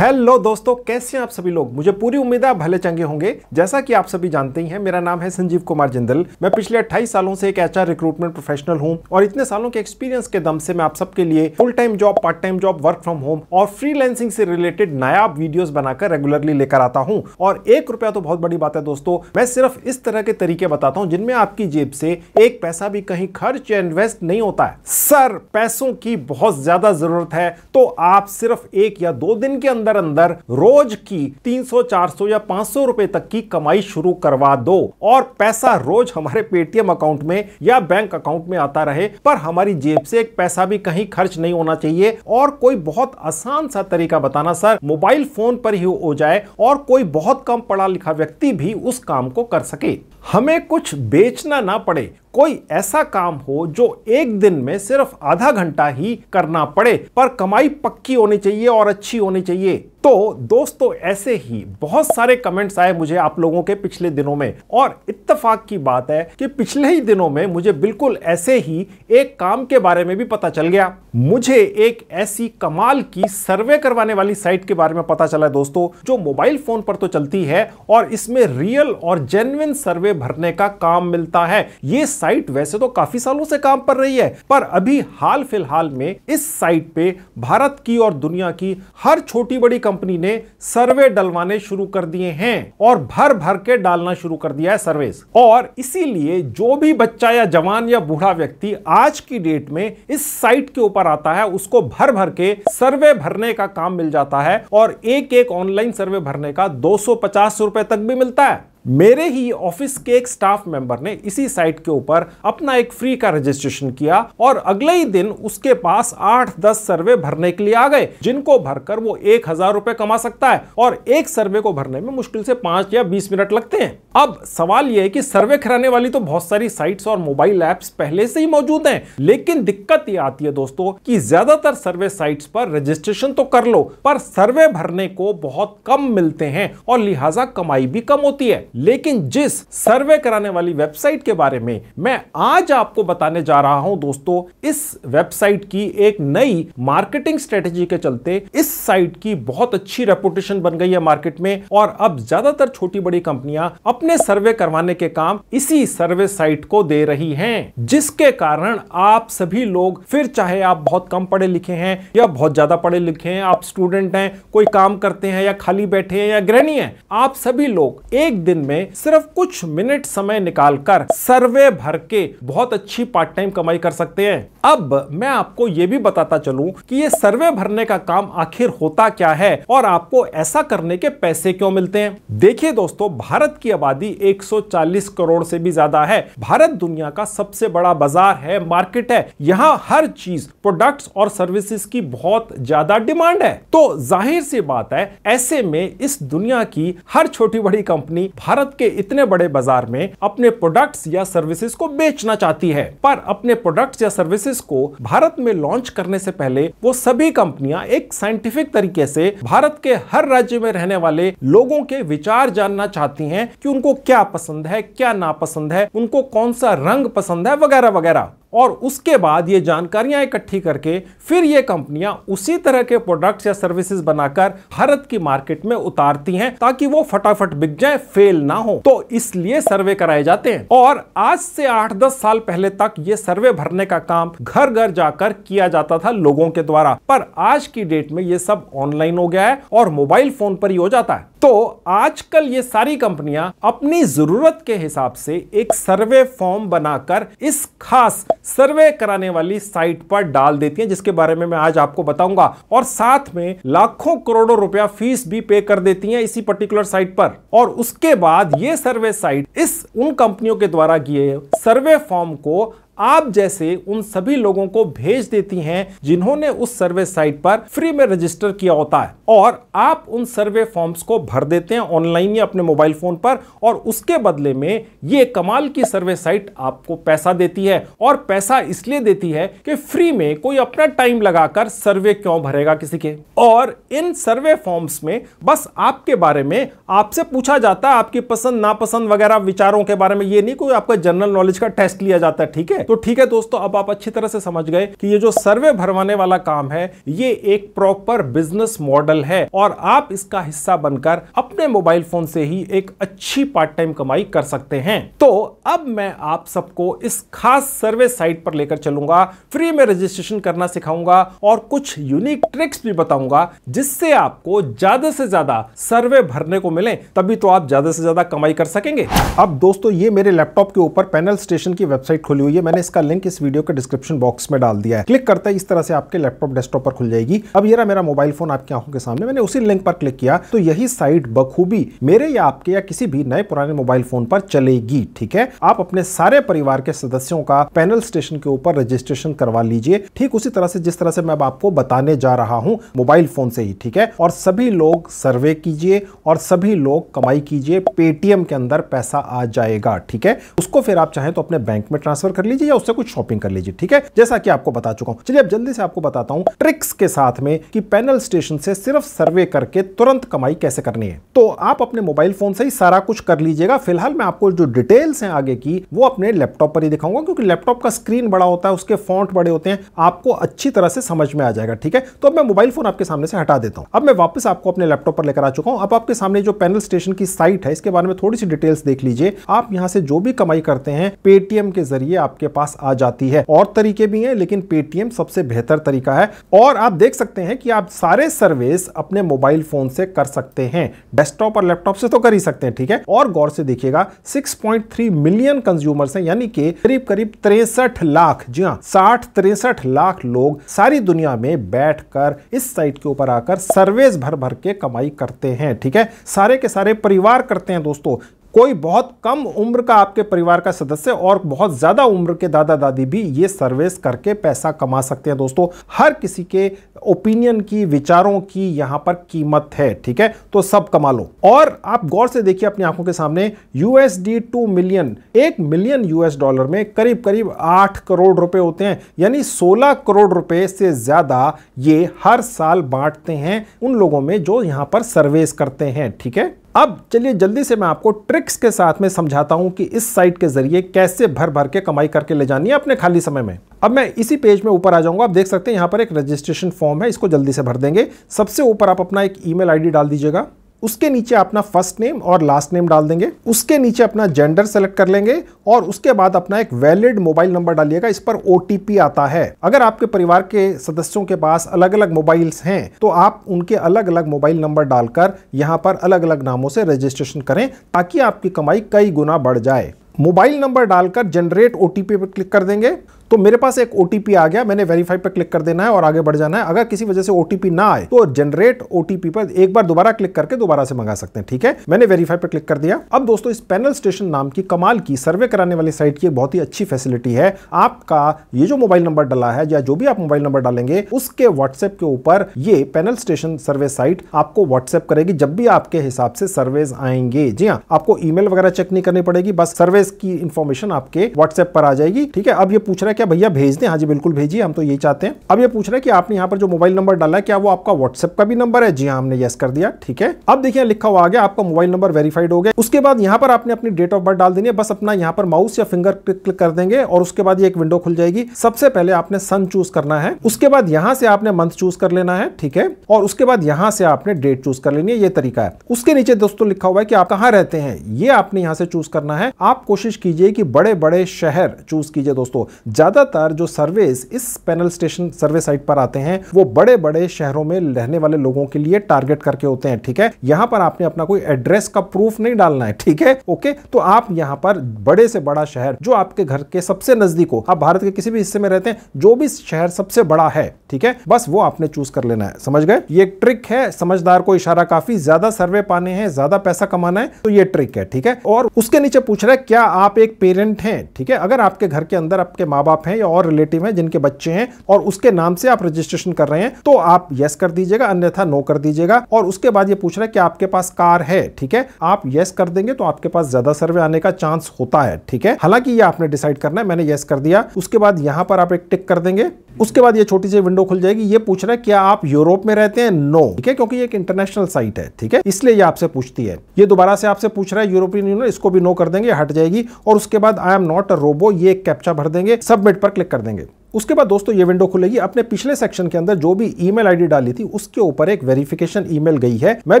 hello दोस्तों कैसे हैं आप सभी लोग मुझे पूरी उम्मीद है आप भले चंगे होंगे जैसा कि आप सभी जानते ही हैं मेरा नाम है संजीव कुमार जिंदल मैं पिछले 28 सालों से एक एचआर रिक्रूटमेंट प्रोफेशनल हूं और इतने सालों के एक्सपीरियंस के दम से मैं आप सबके लिए full time job part time job work from home और फ्री से रिलेटेड नायाब वीडियोज बनाकर रेगुलरली लेकर आता हूँ और एक रुपया तो बहुत बड़ी बात है दोस्तों मैं सिर्फ इस तरह के तरीके बताता हूँ जिनमें आपकी जेब से एक पैसा भी कहीं खर्च या इन्वेस्ट नहीं होता है सर पैसों की बहुत ज्यादा जरूरत है तो आप सिर्फ एक या दो दिन के अंदर अंदर अंदर रोज की 300, 400 या 500 रुपए तक की कमाई शुरू करवा दो और पैसा रोज हमारे पेटीएम अकाउंट में या बैंक अकाउंट में आता रहे पर हमारी जेब से एक पैसा भी कहीं खर्च नहीं होना चाहिए और कोई बहुत आसान सा तरीका बताना सर मोबाइल फोन पर ही हो जाए और कोई बहुत कम पढ़ा लिखा व्यक्ति भी उस काम को कर सके हमें कुछ बेचना ना पड़े कोई ऐसा काम हो जो एक दिन में सिर्फ आधा घंटा ही करना पड़े पर कमाई पक्की होनी चाहिए और अच्छी होनी चाहिए तो दोस्तों ऐसे ही बहुत सारे कमेंट्स आए मुझे आप लोगों के पिछले दिनों में और इत्तफाक की बात है कि पिछले ही दिनों में मुझे बिल्कुल ऐसे ही एक काम के बारे में भी पता चल गया मुझे एक ऐसी कमाल की सर्वे करवाने वाली साइट के बारे में पता चला दोस्तों जो मोबाइल फोन पर तो चलती है और इसमें रियल और जेन्युन सर्वे भरने का काम मिलता है ये साइट वैसे तो काफी सालों से काम पर रही है पर अभी हाल फिलहाल में इस साइट पे भारत की और दुनिया की हर छोटी बड़ी कंपनी ने सर्वे डलवाने शुरू कर दिए हैं और भर भर के डालना शुरू कर दिया है सर्वे और इसीलिए जो भी बच्चा या जवान या बूढ़ा व्यक्ति आज की डेट में इस साइट के ऊपर आता है उसको भर भर के सर्वे भरने का काम मिल जाता है और एक एक ऑनलाइन सर्वे भरने का दो सौ तक भी मिलता है मेरे ही ऑफिस के एक स्टाफ मेंबर ने इसी साइट के ऊपर अपना एक फ्री का रजिस्ट्रेशन किया और अगले ही दिन उसके पास आठ दस सर्वे भरने के लिए आ गए जिनको भरकर वो एक हजार रुपए कमा सकता है और एक सर्वे को भरने में मुश्किल से पांच या बीस मिनट लगते हैं अब सवाल यह है कि सर्वे कराने वाली तो बहुत सारी साइट्स और मोबाइल ऐप्स पहले से ही मौजूद हैं लेकिन दिक्कत ये आती है दोस्तों कि ज्यादातर सर्वे साइट्स पर रजिस्ट्रेशन तो कर लो पर सर्वे भरने को बहुत कम मिलते हैं और लिहाजा कमाई भी कम होती है लेकिन जिस सर्वे कराने वाली वेबसाइट के बारे में मैं आज आपको बताने जा रहा हूं दोस्तों इस वेबसाइट की एक नई मार्केटिंग स्ट्रेटेजी के चलते इस साइट की बहुत अच्छी रेपुटेशन बन गई है मार्केट में और अब ज्यादातर छोटी बड़ी कंपनियां अपने सर्वे करवाने के काम इसी सर्वे साइट को दे रही हैं जिसके कारण आप सभी लोग फिर चाहे आप बहुत कम पढ़े लिखे हैं या बहुत ज्यादा पढ़े लिखे हैं आप स्टूडेंट हैं कोई काम करते हैं या खाली बैठे हैं या गृहणी हैं आप सभी लोग एक दिन दिन में सिर्फ कुछ मिनट समय निकालकर सर्वे भर के बहुत अच्छी पार्ट टाइम कमाई कर सकते हैं अब मैं आपको ये भी बताता चलूं कि ये सर्वे भरने का काम आखिर होता क्या है और आपको ऐसा करने के पैसे क्यों मिलते हैं देखिए दोस्तों भारत की आबादी 140 करोड़ से भी ज्यादा है भारत दुनिया का सबसे बड़ा बाजार है मार्केट है यहाँ हर चीज प्रोडक्ट्स और सर्विसेज की बहुत ज्यादा डिमांड है तो जाहिर सी बात है ऐसे में इस दुनिया की हर छोटी बड़ी कंपनी भारत के इतने बड़े बाजार में अपने प्रोडक्ट्स या सर्विसेज को बेचना चाहती है पर अपने प्रोडक्ट्स या सर्विसेज को भारत में लॉन्च करने से पहले वो सभी कंपनियां एक साइंटिफिक तरीके से भारत के हर राज्य में रहने वाले लोगों के विचार जानना चाहती हैं कि उनको क्या पसंद है क्या नापसंद है उनको कौन सा रंग पसंद है वगैरह वगैरह और उसके बाद ये जानकारियां इकट्ठी करके फिर ये कंपनियां उसी तरह के प्रोडक्ट्स या सर्विसेज बनाकर भारत की मार्केट में उतारती हैं ताकि वो फटाफट बिक जाए फेल ना हो तो इसलिए सर्वे कराए जाते हैं और आज से आठ दस साल पहले तक ये सर्वे भरने का काम घर घर जाकर किया जाता था लोगों के द्वारा पर आज की डेट में ये सब ऑनलाइन हो गया है और मोबाइल फोन पर ही हो जाता है तो आजकल ये सारी कंपनियां अपनी जरूरत के हिसाब से एक सर्वे फॉर्म बनाकर इस खास सर्वे कराने वाली साइट पर डाल देती है जिसके बारे में मैं आज आपको बताऊंगा और साथ में लाखों करोड़ों रुपया फीस भी पे कर देती है इसी पर्टिकुलर साइट पर और उसके बाद ये सर्वे साइट इस उन कंपनियों के द्वारा किए सर्वे फॉर्म को आप जैसे उन सभी लोगों को भेज देती हैं जिन्होंने उस सर्वे साइट पर फ्री में रजिस्टर किया होता है और आप उन सर्वे फॉर्म्स को भर देते हैं ऑनलाइन या अपने मोबाइल फोन पर और उसके बदले में ये कमाल की सर्वे साइट आपको पैसा देती है और पैसा इसलिए देती है कि फ्री में कोई अपना टाइम लगाकर सर्वे क्यों भरेगा किसी के और इन सर्वे फॉर्म्स में बस आपके बारे में आपसे पूछा जाता है आपकी पसंद नापसंद वगैरह विचारों के बारे में ये नहीं कोई आपका जनरल नॉलेज का टेस्ट लिया जाता है ठीक है तो ठीक है दोस्तों अब आप अच्छी तरह से समझ गए कि ये जो सर्वे भरवाने वाला काम है ये एक प्रॉपर बिजनेस मॉडल है और आप इसका हिस्सा बनकर अपने मोबाइल फोन से ही एक अच्छी पार्ट टाइम कमाई कर सकते हैं तो अब मैं आप सबको इस खास सर्वे साइट पर लेकर चलूंगा फ्री में रजिस्ट्रेशन करना सिखाऊंगा और कुछ यूनिक ट्रिक्स भी बताऊंगा जिससे आपको ज्यादा से ज्यादा सर्वे भरने को मिले तभी तो आप ज्यादा से ज्यादा कमाई कर सकेंगे अब दोस्तों ये मेरे लैपटॉप के ऊपर पैनल स्टेशन की वेबसाइट खुली हुई है मैंने इसका लिंक इस वीडियो के डिस्क्रिप्शन बॉक्स में डाल दिया है क्लिक करते इस तरह से आपके लैपटॉप डेस्कटॉप पर खुल जाएगी अब ये मेरा मोबाइल फोन आपकी आंखों के सामने मैंने उसी लिंक पर क्लिक किया तो यही साइट बखूबी मेरे या आपके या किसी भी नए पुराने मोबाइल फोन पर चलेगी ठीक है आप अपने सारे परिवार के सदस्यों का पैनल स्टेशन के ऊपर रजिस्ट्रेशन करवा लीजिए ठीक उसी तरह से जिस तरह से मैं आपको बताने जा रहा हूँ मोबाइल फोन से ही ठीक है और सभी लोग सर्वे कीजिए और सभी लोग कमाई कीजिए पेटीएम के अंदर पैसा आ जाएगा ठीक है उसको फिर आप चाहें तो अपने बैंक में ट्रांसफर कर लीजिए या उससे कुछ शॉपिंग कर लीजिए ठीक है जैसा कि आपको बता चुका हूँ चलिए अब जल्दी से आपको बताता हूँ ट्रिक्स के साथ में कि पैनल स्टेशन से सिर्फ सर्वे करके तुरंत कमाई कैसे करनी है तो आप अपने मोबाइल फोन से ही सारा कुछ कर लीजिएगा फिलहाल मैं आपको जो डिटेल्स हैं आगे की वो अपने लैपटॉप पर ही दिखाऊंगा क्योंकि लैपटॉप का स्क्रीन बड़ा होता है उसके फॉन्ट बड़े होते हैं आपको अच्छी तरह से समझ में आ जाएगा ठीक है तो अब मैं मोबाइल फोन आपके सामने से हटा देता हूं अब मैं वापस आपको अपने लैपटॉप पर लेकर आ चुका हूं अब आपके सामने जो पैनल स्टेशन की साइट है इसके बारे में थोड़ी सी डिटेल्स देख लीजिए आप यहां से जो भी कमाई करते हैं पेटीएम के जरिए आपके पास आ जाती है और तरीके भी हैं लेकिन पेटीएम सबसे बेहतर तरीका है और आप देख सकते हैं कि आप सारे सर्विस अपने मोबाइल फोन से कर सकते हैं डेस्कटॉप और लैपटॉप से तो कर ही सकते हैं ठीक है और गौर से देखिएगा 6.3 मिलियन मिलियन कंज्यूमर्स हैं यानी कि करीब करीब तिरसठ लाख जी हाँ साठ तिरसठ लाख लोग सारी दुनिया में बैठकर इस साइट के ऊपर आकर सर्वेस भर भर के कमाई करते हैं ठीक है सारे के सारे परिवार करते हैं दोस्तों कोई बहुत कम उम्र का आपके परिवार का सदस्य और बहुत ज़्यादा उम्र के दादा दादी भी ये सर्वेस करके पैसा कमा सकते हैं दोस्तों हर किसी के ओपिनियन की विचारों की यहाँ पर कीमत है ठीक है तो सब कमा लो और आप गौर से देखिए अपनी आंखों के सामने यूएसडी टू मिलियन एक मिलियन यूएस डॉलर में करीब करीब आठ करोड़ रुपए होते हैं यानी सोलह करोड़ रुपए से ज़्यादा ये हर साल बांटते हैं उन लोगों में जो यहाँ पर सर्वेस करते हैं ठीक है अब चलिए जल्दी से मैं आपको ट्रिक्स के साथ में समझाता हूं कि इस साइट के जरिए कैसे भर भर के कमाई करके ले जानी है अपने खाली समय में अब मैं इसी पेज में ऊपर आ जाऊंगा आप देख सकते हैं यहां पर एक रजिस्ट्रेशन फॉर्म है इसको जल्दी से भर देंगे सबसे ऊपर आप अपना एक ईमेल आईडी डाल दीजिएगा उसके नीचे अपना फर्स्ट नेम और लास्ट नेम डाल देंगे उसके नीचे अपना जेंडर सेलेक्ट कर लेंगे और उसके बाद अपना एक वैलिड मोबाइल नंबर डालिएगा इस पर ओ आता है अगर आपके परिवार के सदस्यों के पास अलग अलग मोबाइल्स हैं तो आप उनके अलग अलग मोबाइल नंबर डालकर यहाँ पर अलग अलग नामों से रजिस्ट्रेशन करें ताकि आपकी कमाई कई गुना बढ़ जाए मोबाइल नंबर डालकर जनरेट ओ पर क्लिक कर देंगे तो मेरे पास एक ओ आ गया मैंने वेरीफाई पर क्लिक कर देना है और आगे बढ़ जाना है अगर किसी वजह से ओ ना आए तो जनरेट ओ पर एक बार दोबारा क्लिक करके दोबारा से मंगा सकते हैं ठीक है मैंने वेरीफाई पर क्लिक कर दिया अब दोस्तों इस पैनल स्टेशन नाम की कमाल की सर्वे कराने वाली साइट की बहुत ही अच्छी फैसिलिटी है आपका ये जो मोबाइल नंबर डाला है या जो भी आप मोबाइल नंबर डालेंगे उसके व्हाट्सएप के ऊपर ये पैनल स्टेशन सर्वे साइट आपको व्हाट्सएप करेगी जब भी आपके हिसाब से सर्वेज आएंगे जी हाँ आपको ईमेल वगैरह चेक नहीं करनी पड़ेगी बस सर्वे की इन्फॉर्मेशन आपके व्हाट्सएप पर आ जाएगी ठीक है अब ये पूछ रहा है क्या भैया भेज दें हाँ जी बिल्कुल भेजिए हम तो यही चाहते हैं अब ये पूछ रहे हैं कि आपने यहाँ पर जो मोबाइल नंबर डाला है क्या वो आपका व्हाट्सएप का भी नंबर है जी हाँ हमने यस कर दिया ठीक है अब देखिए लिखा हुआ आ गया आपका मोबाइल नंबर वेरीफाइड हो गया उसके बाद यहाँ पर आपने अपनी डेट ऑफ बर्थ डाल देनी है बस अपना यहाँ पर माउस या फिंगर क्लिक कर देंगे और उसके बाद ये एक विंडो खुल जाएगी सबसे पहले आपने सन चूज करना है उसके बाद यहाँ से आपने मंथ चूज कर लेना है ठीक है और उसके बाद यहाँ से आपने डेट चूज कर लेनी है ये तरीका है उसके नीचे दोस्तों लिखा हुआ है कि आप कहाँ रहते हैं ये आपने यहाँ से चूज करना है आप कोशिश कीजिए कि बड़े बड़े शहर चूज कीजिए दोस्तों ज़्यादातर जो सर्वेस इस पैनल स्टेशन सर्वे साइट पर आते हैं वो बड़े बड़े शहरों में रहने वाले लोगों के लिए टारगेट करके होते हैं ठीक है यहाँ पर आपने अपना कोई एड्रेस का प्रूफ नहीं डालना है ठीक है ओके तो आप यहाँ पर बड़े से बड़ा शहर जो आपके घर के सबसे नजदीक हो आप भारत के किसी भी हिस्से में रहते हैं जो भी शहर सबसे बड़ा है ठीक है बस वो आपने चूज कर लेना है समझ गए ये ट्रिक है समझदार को इशारा काफी ज्यादा सर्वे पाने हैं ज्यादा पैसा कमाना है तो ये ट्रिक है ठीक है और उसके नीचे पूछ रहा है क्या आप एक पेरेंट हैं ठीक है अगर आपके घर के अंदर आपके माँ बाप हैं या और रिलेटिव हैं जिनके बच्चे हैं और उसके नाम से आप रजिस्ट्रेशन कर रहे हैं तो आप यस कर दीजिएगा अन्यथा नो कर दीजिएगा और उसके बाद ये पूछ रहा है कि आपके पास कार है ठीक है आप यस कर देंगे तो आपके पास ज्यादा सर्वे आने का चांस होता है ठीक है हालांकि ये आपने डिसाइड करना है मैंने यस कर दिया उसके बाद यहाँ पर आप एक टिक कर देंगे उसके बाद ये छोटी सी विंडो खुल जाएगी ये पूछ रहा है क्या आप यूरोप में रहते हैं नो ठीक है क्योंकि ये एक इंटरनेशनल साइट है ठीक है इसलिए ये आपसे पूछती है ये दोबारा से आपसे पूछ रहा है यूरोपियन यूनियन इसको भी नो कर देंगे हट जाएगी और उसके बाद I am not a robot ये एक कैप्चा भर देंगे सब सबमिट पर क्लिक कर देंगे उसके बाद दोस्तों ये विंडो खुलेगी अपने पिछले सेक्शन के अंदर जो भी ईमेल आईडी डाली थी उसके ऊपर एक वेरिफिकेशन ईमेल गई है मैं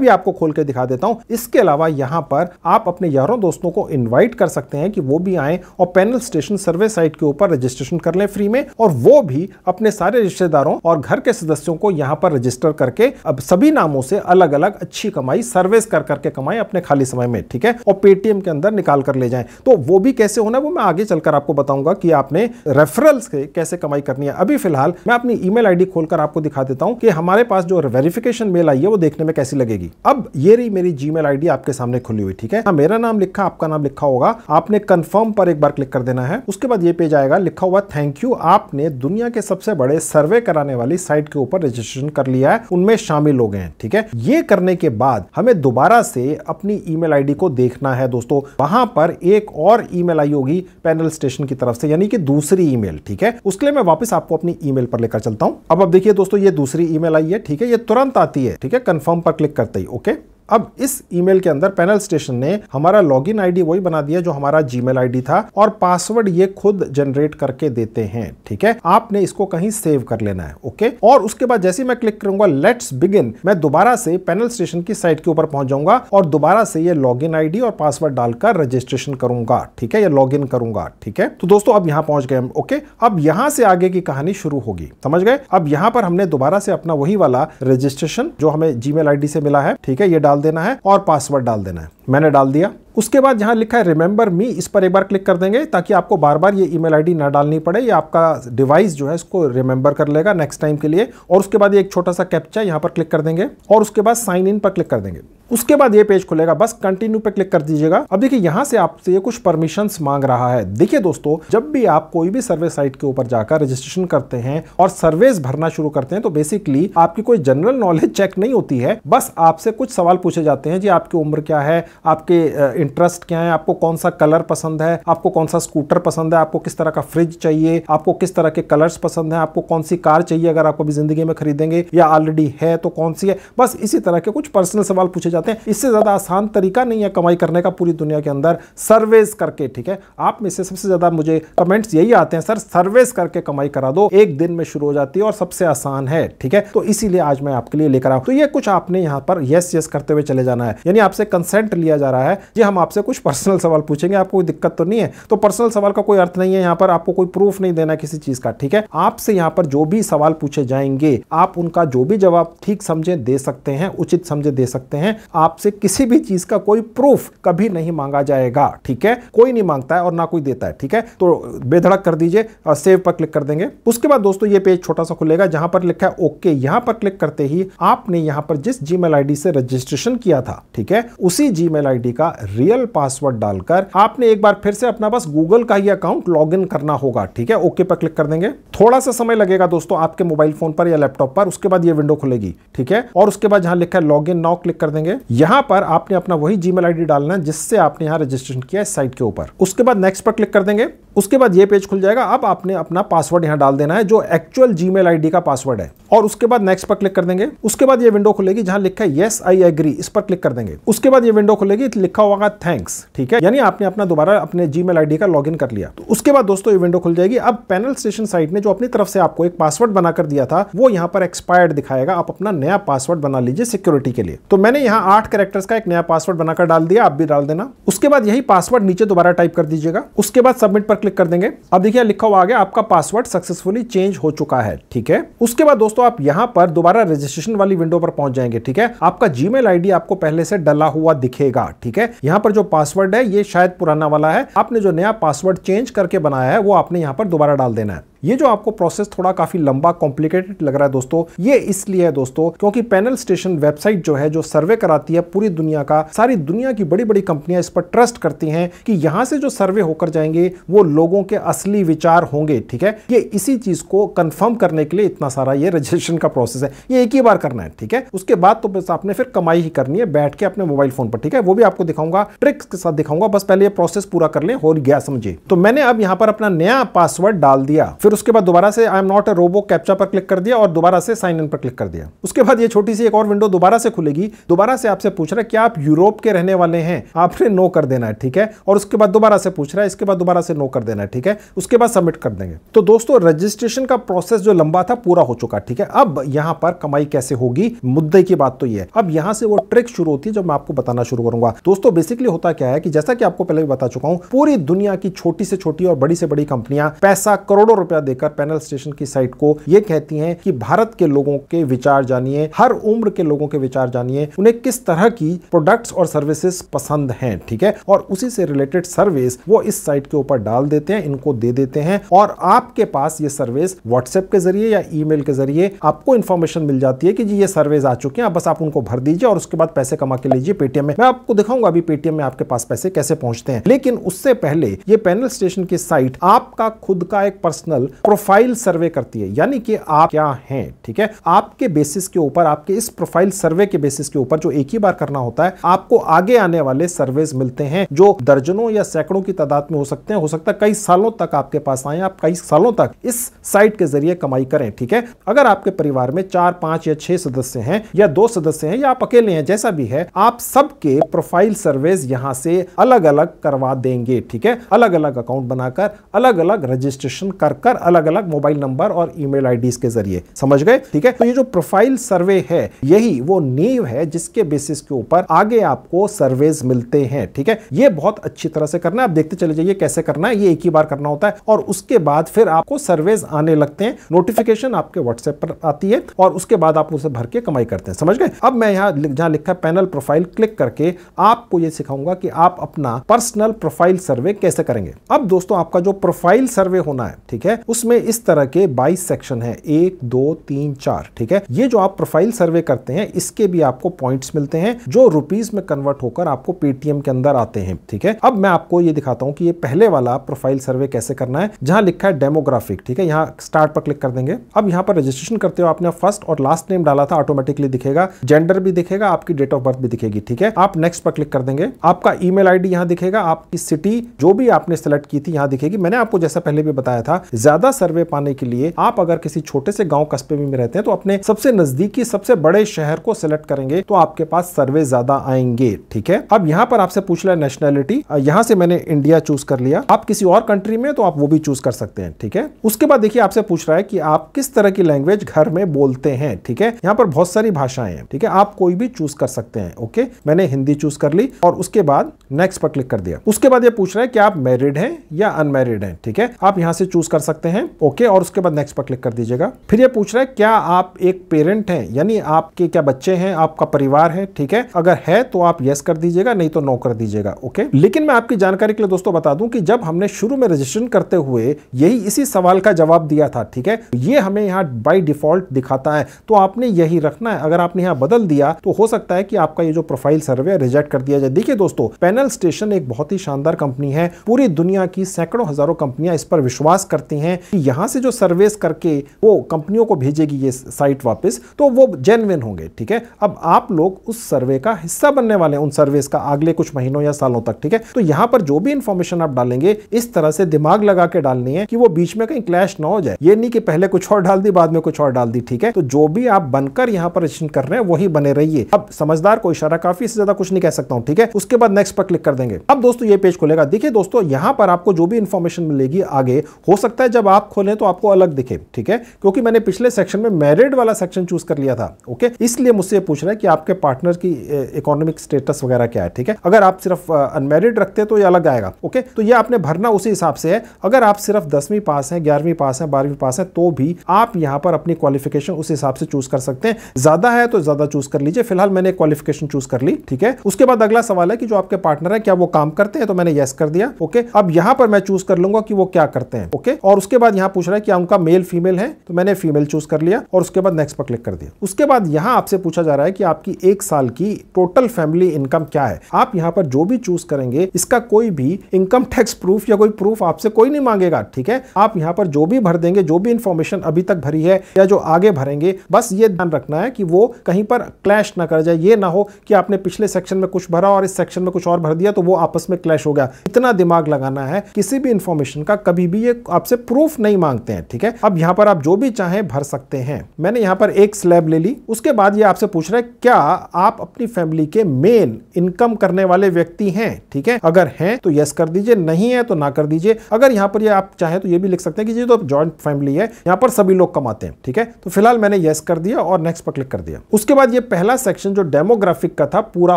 भी आपको खोल के दिखा देता हूं इसके अलावा यहां पर आप अपने यारों दोस्तों को इन्वाइट कर सकते हैं कि वो भी आए और पैनल स्टेशन सर्वे साइट के ऊपर रजिस्ट्रेशन कर लें फ्री में और वो भी अपने सारे रिश्तेदारों और घर के सदस्यों को यहाँ पर रजिस्टर करके अब सभी नामों से अलग अलग अच्छी कमाई सर्विस कर करके कमाए अपने खाली समय में ठीक है और पेटीएम के अंदर निकाल कर ले जाए तो वो भी कैसे होना है वो मैं आगे चलकर आपको बताऊंगा कि आपने रेफरल्स कैसे कमाई करनी है अभी फिलहाल मैं अपनी ईमेल आईडी खोलकर आपको दिखा देता हूं कि हमारे पास जो वेरिफिकेशन मेल आई है वो देखने में कैसी लगेगी अब ये रही मेरी जीमेल आईडी आपके सामने खुली हुई ठीक है हाँ, मेरा नाम लिखा आपका नाम लिखा होगा आपने कंफर्म पर एक बार क्लिक कर देना है उसके बाद ये पेज आएगा लिखा हुआ थैंक यू आपने दुनिया के सबसे बड़े सर्वे कराने वाली साइट के ऊपर रजिस्ट्रेशन कर लिया है उनमें शामिल हो गए हैं ठीक है ये करने के बाद हमें दोबारा से अपनी ई मेल को देखना है दोस्तों वहां पर एक और ईमेल आई होगी पैनल स्टेशन की तरफ से यानी कि दूसरी ईमेल ठीक है उसके चलिए मैं वापस आपको अपनी ईमेल पर लेकर चलता हूं अब अब देखिए दोस्तों ये दूसरी ईमेल आई है ठीक है ये तुरंत आती है ठीक है कंफर्म पर क्लिक करते ही ओके अब इस ईमेल के अंदर पैनल स्टेशन ने हमारा लॉगिन आईडी वही बना दिया जो हमारा जीमेल आईडी था और पासवर्ड ये खुद जनरेट करके देते हैं ठीक है आपने इसको कहीं सेव कर लेना है ओके और उसके बाद जैसे मैं क्लिक करूंगा लेट्स बिगिन मैं दोबारा से पैनल स्टेशन की साइट के ऊपर पहुंच जाऊंगा और दोबारा से ये लॉग इन और पासवर्ड डालकर रजिस्ट्रेशन करूंगा ठीक है या इन करूंगा ठीक है तो दोस्तों अब यहाँ पहुंच गए हम ओके अब यहाँ से आगे की कहानी शुरू होगी समझ गए अब यहाँ पर हमने दोबारा से अपना वही वाला रजिस्ट्रेशन जो हमें जीमेल आईडी से मिला है ठीक है ये डाल डाल देना है और पासवर्ड डाल देना है मैंने डाल दिया उसके बाद जहाँ लिखा है रिमेंबर मी इस पर एक बार क्लिक कर देंगे ताकि आपको बार बार ये ईमेल आईडी ना डालनी पड़े या आपका डिवाइस जो है इसको रिमेंबर कर लेगा नेक्स्ट टाइम के लिए और उसके बाद ये एक छोटा सा कैप्चा यहाँ पर क्लिक कर देंगे और उसके बाद साइन इन पर क्लिक कर देंगे उसके बाद ये पेज खुलेगा बस कंटिन्यू पे क्लिक कर दीजिएगा अब देखिए यहाँ से आपसे ये कुछ परमिशंस मांग रहा है देखिए दोस्तों जब भी आप कोई भी सर्वे साइट के ऊपर जाकर रजिस्ट्रेशन करते हैं और सर्वेस भरना शुरू करते हैं तो बेसिकली आपकी कोई जनरल नॉलेज चेक नहीं होती है बस आपसे कुछ सवाल पूछे जाते हैं जी आपकी उम्र क्या है आपके इंटरेस्ट क्या है आपको कौन सा कलर पसंद है आपको कौन सा स्कूटर पसंद है आपको किस तरह का फ्रिज चाहिए आपको किस तरह के कलर्स पसंद है आपको कौन सी कार चाहिए अगर आपको भी ज़िंदगी में खरीदेंगे या ऑलरेडी है तो कौन सी है बस इसी तरह के कुछ पर्सनल सवाल पूछे जाते हैं इससे ज़्यादा आसान तरीका नहीं है कमाई करने का पूरी दुनिया के अंदर सर्वेस करके ठीक है आप में से सबसे ज़्यादा मुझे कमेंट्स यही आते हैं सर सर्वेस करके कमाई करा दो एक दिन में शुरू हो जाती है और सबसे आसान है ठीक है तो इसीलिए आज मैं आपके लिए लेकर आऊँ तो ये कुछ आपने यहाँ पर यस यस करते हुए चले जाना है यानी आपसे कंसेंट लिया दिया जा रहा है जी हम आपसे कुछ पर्सनल सवाल पूछेंगे आपको कोई दिक्कत तो नहीं है तो पर्सनल सवाल का कोई अर्थ नहीं है यहाँ पर आपको कोई प्रूफ नहीं देना किसी चीज का ठीक है आपसे यहाँ पर जो भी सवाल पूछे जाएंगे आप उनका जो भी जवाब ठीक समझे दे सकते हैं उचित समझे दे सकते हैं आपसे किसी भी चीज का कोई प्रूफ कभी नहीं मांगा जाएगा ठीक है कोई नहीं मांगता है और ना कोई देता है ठीक है तो बेधड़क कर दीजिए सेव पर क्लिक कर देंगे उसके बाद दोस्तों ये पेज छोटा सा खुलेगा जहां पर लिखा है ओके यहां पर क्लिक करते ही आपने यहां पर जिस जीमेल आईडी से रजिस्ट्रेशन किया था ठीक है उसी जीमेल ईमेल आईडी का रियल पासवर्ड डालकर आपने एक बार फिर से अपना बस गूगल का ही अकाउंट लॉग इन करना होगा ठीक है ओके पर क्लिक कर देंगे थोड़ा सा समय लगेगा दोस्तों आपके मोबाइल फोन पर या लैपटॉप पर उसके बाद ये विंडो खुलेगी ठीक है और उसके बाद जहां लिखा है लॉग इन नाउ क्लिक कर देंगे यहां पर आपने अपना वही जीमेल आईडी डालना है जिससे आपने यहाँ रजिस्ट्रेशन किया है साइट के ऊपर उसके बाद नेक्स्ट पर क्लिक कर देंगे उसके बाद ये पेज खुल जाएगा अब आपने अपना पासवर्ड यहाँ डाल देना है जो एक्चुअल जीमेल आईडी का पासवर्ड है और उसके बाद नेक्स्ट पर क्लिक कर देंगे उसके बाद ये विंडो खुलेगी जहां लिखा है यस आई एग्री इस पर क्लिक कर देंगे उसके बाद ये विंडो खुलेगी खुलेगी लिखा होगा थैंक्स ठीक है यानी आपने अपना दोबारा अपने जी मेल का लॉग कर लिया तो उसके बाद दोस्तों ये विंडो खुल जाएगी अब पैनल स्टेशन साइट ने जो अपनी तरफ से आपको एक पासवर्ड बनाकर दिया था वो यहाँ पर एक्सपायर्ड दिखाएगा आप अपना नया पासवर्ड बना लीजिए सिक्योरिटी के लिए तो मैंने यहाँ आठ करेक्टर्स का एक नया पासवर्ड बनाकर डाल दिया आप भी डाल देना उसके बाद यही पासवर्ड नीचे दोबारा टाइप कर दीजिएगा उसके बाद सबमिट पर क्लिक कर देंगे अब देखिए लिखा हुआ गया आपका पासवर्ड सक्सेसफुली चेंज हो चुका है ठीक है उसके बाद दोस्तों आप यहाँ पर दोबारा रजिस्ट्रेशन वाली विंडो पर पहुंच जाएंगे ठीक है आपका जीमेल आईडी आपको पहले से डला हुआ दिखे देगा ठीक है यहां पर जो पासवर्ड है ये शायद पुराना वाला है आपने जो नया पासवर्ड चेंज करके बनाया है वो आपने यहां पर दोबारा डाल देना है ये जो आपको प्रोसेस थोड़ा काफ़ी लंबा कॉम्प्लिकेटेड लग रहा है दोस्तों ये इसलिए है दोस्तों क्योंकि पैनल स्टेशन वेबसाइट जो है जो सर्वे कराती है पूरी दुनिया का सारी दुनिया की बड़ी बड़ी कंपनियां इस पर ट्रस्ट करती हैं कि यहां से जो सर्वे होकर जाएंगे वो लोगों के असली विचार होंगे ठीक है ये इसी चीज़ को कन्फर्म करने के लिए इतना सारा ये रजिस्ट्रेशन का प्रोसेस है ये एक ही बार करना है ठीक है उसके बाद तो बस आपने फिर कमाई ही करनी है बैठ के अपने मोबाइल फोन पर ठीक है वो भी आपको दिखाऊंगा ट्रिक्स के साथ दिखाऊंगा बस पहले ये प्रोसेस पूरा कर ले हो गया समझिए तो मैंने अब यहाँ पर अपना नया पासवर्ड डाल दिया फिर उसके बाद दोबारा से I am not a robot captcha पर क्लिक कर दिया और दोबारा से साइन इन पर क्लिक कर दिया उसके बाद ये छोटी सी एक और विंडो दोबारा से खुलेगी दोबारा से आपसे पूछ रहा है क्या आप यूरोप के रहने वाले हैं आपने नो कर देना है ठीक है और उसके बाद दोबारा से पूछ रहा है इसके बाद दोबारा से नो कर देना है ठीक है उसके बाद सबमिट कर देंगे तो दोस्तों रजिस्ट्रेशन का प्रोसेस जो लंबा था पूरा हो चुका ठीक है अब यहाँ पर कमाई कैसे होगी मुद्दे की बात तो ये है अब यहाँ से वो ट्रिक शुरू होती है जो मैं आपको बताना शुरू करूंगा दोस्तों बेसिकली होता क्या है कि जैसा कि आपको पहले भी बता चुका हूँ पूरी दुनिया की छोटी से छोटी और बड़ी से बड़ी कंपनियां पैसा करोड़ों रुपया का देकर पैनल स्टेशन की साइट को ये कहती हैं कि भारत के लोगों के विचार जानिए हर उम्र के लोगों के विचार जानिए उन्हें किस तरह की प्रोडक्ट्स और सर्विसेज पसंद हैं ठीक है और उसी से रिलेटेड सर्विस वो इस साइट के ऊपर डाल देते हैं इनको दे देते हैं और आपके पास ये सर्विस व्हाट्सएप के जरिए या ई के जरिए आपको इन्फॉर्मेशन मिल जाती है कि जी ये सर्विस आ चुके हैं आप बस आप उनको भर दीजिए और उसके बाद पैसे कमा के लीजिए पेटीएम में मैं आपको दिखाऊंगा अभी पेटीएम में आपके पास पैसे कैसे पहुंचते हैं लेकिन उससे पहले ये पैनल स्टेशन की साइट आपका खुद का एक पर्सनल प्रोफाइल सर्वे करती है यानी कि आप क्या हैं ठीक है आपके बेसिस के ऊपर आपके इस प्रोफाइल सर्वे के बेसिस के ऊपर जो एक ही बार करना होता है आपको आगे आने वाले सर्वे मिलते हैं जो दर्जनों या सैकड़ों की तादाद में हो सकते हैं हो सकता है कई सालों तक आपके पास आए आप कई सालों तक इस साइट के जरिए कमाई करें ठीक है अगर आपके परिवार में चार पांच या छह सदस्य हैं या दो सदस्य हैं या आप अकेले हैं जैसा भी है आप सबके प्रोफाइल सर्वेज यहां से अलग अलग करवा देंगे ठीक है अलग अलग अकाउंट बनाकर अलग अलग रजिस्ट्रेशन कर कर अलग अलग मोबाइल नंबर और ईमेल आईडीज के जरिए समझ गए ठीक है तो ये जो प्रोफाइल सर्वे है यही वो नीव है जिसके बेसिस के ऊपर आगे आपको सर्वेज मिलते हैं ठीक है ये बहुत अच्छी तरह से करना है आप देखते चले जाइए कैसे करना है ये एक ही बार करना होता है और उसके बाद फिर आपको सर्वेज आने लगते हैं नोटिफिकेशन आपके व्हाट्सएप पर आती है और उसके बाद आप उसे भर के कमाई करते हैं समझ गए अब मैं यहाँ जहां लिखा है पैनल प्रोफाइल क्लिक करके आपको ये सिखाऊंगा कि आप अपना पर्सनल प्रोफाइल सर्वे कैसे करेंगे अब दोस्तों आपका जो प्रोफाइल सर्वे होना है ठीक है उसमें इस तरह के 22 सेक्शन है एक दो तीन चार ठीक है ये जो आप प्रोफाइल सर्वे करते हैं इसके भी आपको पॉइंट्स मिलते हैं जो रुपीज में कन्वर्ट होकर आपको पेटीएम के अंदर आते हैं ठीक है अब मैं आपको ये दिखाता हूँ कि ये पहले वाला प्रोफाइल सर्वे कैसे करना है जहां लिखा है डेमोग्राफिक ठीक है यहाँ स्टार्ट पर क्लिक कर देंगे अब यहाँ पर रजिस्ट्रेशन करते हो आपने फर्स्ट और लास्ट नेम डाला था ऑटोमेटिकली दिखेगा जेंडर भी दिखेगा आपकी डेट ऑफ बर्थ भी दिखेगी ठीक है आप नेक्स्ट पर क्लिक कर देंगे आपका आई डी यहां दिखेगा आपकी सिटी जो भी आपने सेलेक्ट की थी यहाँ दिखेगी मैंने आपको जैसा पहले भी बताया था ज्यादा सर्वे पाने के लिए आप अगर किसी छोटे से गाँव कस्बे में रहते हैं तो अपने सबसे नजदीकी सबसे बड़े शहर को सिलेक्ट करेंगे तो आपके पास सर्वे ज्यादा आएंगे ठीक है अब यहाँ पर आपसे पूछ लिया नेशनैलिटी यहाँ से मैंने इंडिया चूज कर लिया आप किसी और कंट्री में तो आप वो भी चूज कर सकते हैं ठीक है उसके बाद देखिए आपसे पूछ रहा है कि आप किस तरह की लैंग्वेज घर में बोलते हैं ठीक है यहाँ पर बहुत सारी भाषाएं हैं ठीक है आप कोई भी चूज कर सकते हैं ओके मैंने हिंदी चूज कर ली और उसके बाद नेक्स्ट पर क्लिक कर दिया उसके बाद ये पूछ रहा है कि आप मैरिड हैं या अनमेरिड हैं ठीक है आप यहाँ से चूज कर सकते हैं करते हैं ओके और उसके बाद नेक्स्ट पर क्लिक कर दीजिएगा फिर ये पूछ रहा है क्या आप एक पेरेंट हैं यानी आपके क्या बच्चे हैं आपका परिवार है ठीक है अगर है तो आप यस कर दीजिएगा नहीं तो नो कर दीजिएगा ओके लेकिन मैं आपकी जानकारी के लिए दोस्तों बता दूं कि जब हमने शुरू में रजिस्ट्रेशन करते हुए यही इसी सवाल का जवाब दिया था ठीक है ये हमें यहाँ बाई डिफॉल्ट दिखाता है तो आपने यही रखना है अगर आपने यहाँ बदल दिया तो हो सकता है कि आपका ये जो प्रोफाइल सर्वे रिजेक्ट कर दिया जाए देखिए दोस्तों पैनल स्टेशन एक बहुत ही शानदार कंपनी है पूरी दुनिया की सैकड़ों हजारों कंपनियां इस पर विश्वास करती हैं यहां यहाँ से जो सर्वेस करके वो कंपनियों को भेजेगी ये साइट वापस तो वो जेनविन होंगे ठीक है अब आप लोग उस सर्वे का हिस्सा बनने वाले हैं उन सर्वेस का अगले कुछ महीनों या सालों तक ठीक है तो यहाँ पर जो भी इन्फॉर्मेशन आप डालेंगे इस तरह से दिमाग लगा के डालनी है कि वो बीच में कहीं क्लैश ना हो जाए ये नहीं कि पहले कुछ और डाल दी बाद में कुछ और डाल दी ठीक है तो जो भी आप बनकर यहाँ पर रजिस्ट्रेशन कर रहे हैं वही बने रहिए अब समझदार को इशारा काफी इससे ज्यादा कुछ नहीं कह सकता हूँ ठीक है उसके बाद नेक्स्ट पर क्लिक कर देंगे अब दोस्तों ये पेज खुलेगा देखिए दोस्तों यहाँ पर आपको जो भी इन्फॉर्मेशन मिलेगी आगे हो सकता है जब जब आप खोलें तो आपको अलग दिखे ठीक है क्योंकि मैंने पिछले सेक्शन में मैरिड वाला सेक्शन चूज कर लिया था ओके इसलिए मुझसे पूछ रहा है कि आपके पार्टनर की इकोनॉमिक स्टेटस वगैरह क्या है ठीक है अगर आप सिर्फ अनमेरिड रखते हैं तो ये अलग आएगा ओके तो ये आपने भरना उसी हिसाब से है अगर आप सिर्फ दसवीं पास है ग्यारहवीं पास है बारहवीं पास है तो भी आप यहां पर अपनी क्वालिफिकेशन उस हिसाब से चूज कर सकते हैं ज्यादा है तो ज्यादा चूज कर लीजिए फिलहाल मैंने क्वालिफिकेशन चूज कर ली ठीक है उसके बाद अगला सवाल है कि जो आपके पार्टनर है क्या वो काम करते हैं तो मैंने यस कर दिया ओके अब यहां पर मैं चूज कर लूंगा कि वो क्या करते हैं ओके और उसके बाद यहाँ पूछ रहा है कि उनका मेल फीमेल है तो मैंने फीमेल चूज कर लिया और उसके बाद नेक्स्ट पर क्लिक कर दिया उसके बाद यहाँ आपसे पूछा जा रहा है कि आपकी एक साल की टोटल फैमिली इनकम क्या है आप यहाँ पर जो भी चूज करेंगे इसका कोई भी इनकम टैक्स प्रूफ या कोई प्रूफ आपसे कोई नहीं मांगेगा ठीक है आप यहाँ पर जो भी भर देंगे जो भी इन्फॉर्मेशन अभी तक भरी है या जो आगे भरेंगे बस ये ध्यान रखना है कि वो कहीं पर क्लैश ना कर जाए ये ना हो कि आपने पिछले सेक्शन में कुछ भरा और इस सेक्शन में कुछ और भर दिया तो वो आपस में क्लैश हो गया इतना दिमाग लगाना है किसी भी इंफॉर्मेशन का कभी भी ये आपसे प्रूफ प्रूफ नहीं मांगते हैं ठीक है अब यहाँ पर आप जो भी चाहें भर सकते हैं मैंने यहाँ पर एक स्लैब ले ली उसके बाद ये आपसे पूछ रहा है क्या आप अपनी फैमिली के मेन इनकम करने वाले व्यक्ति हैं ठीक है अगर हैं तो यस कर दीजिए नहीं है तो ना कर दीजिए अगर यहाँ पर ये आप चाहें तो ये भी लिख सकते हैं कि ये तो ज्वाइंट फैमिली है यहाँ पर सभी लोग कमाते हैं ठीक है तो फिलहाल मैंने यस कर दिया और नेक्स्ट पर क्लिक कर दिया उसके बाद ये पहला सेक्शन जो डेमोग्राफिक का था पूरा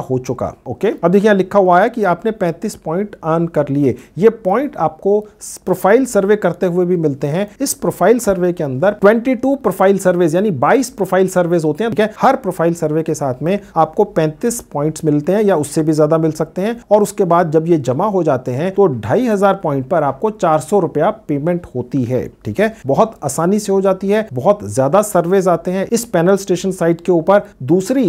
हो चुका ओके अब देखिए लिखा हुआ है कि आपने पैंतीस पॉइंट अर्न कर लिए ये पॉइंट आपको प्रोफाइल सर्वे करते हुए भी मिलते हैं इस प्रोफाइल सर्वे के अंदर 22 प्रोफाइल सर्वेज यानी 22 प्रोफाइल सर्वेज होते हैं हर प्रोफाइल सर्वे के साथ में आपको 35 पॉइंट्स मिलते हैं या उससे भी ज्यादा मिल सकते हैं और उसके बाद जब ये जमा हो जाते हैं तो ढाई हजार पॉइंट पर आपको चार सौ रुपया पेमेंट होती है ठीक है बहुत आसानी से हो जाती है बहुत ज्यादा सर्वेज आते हैं इस पैनल स्टेशन साइट के ऊपर दूसरी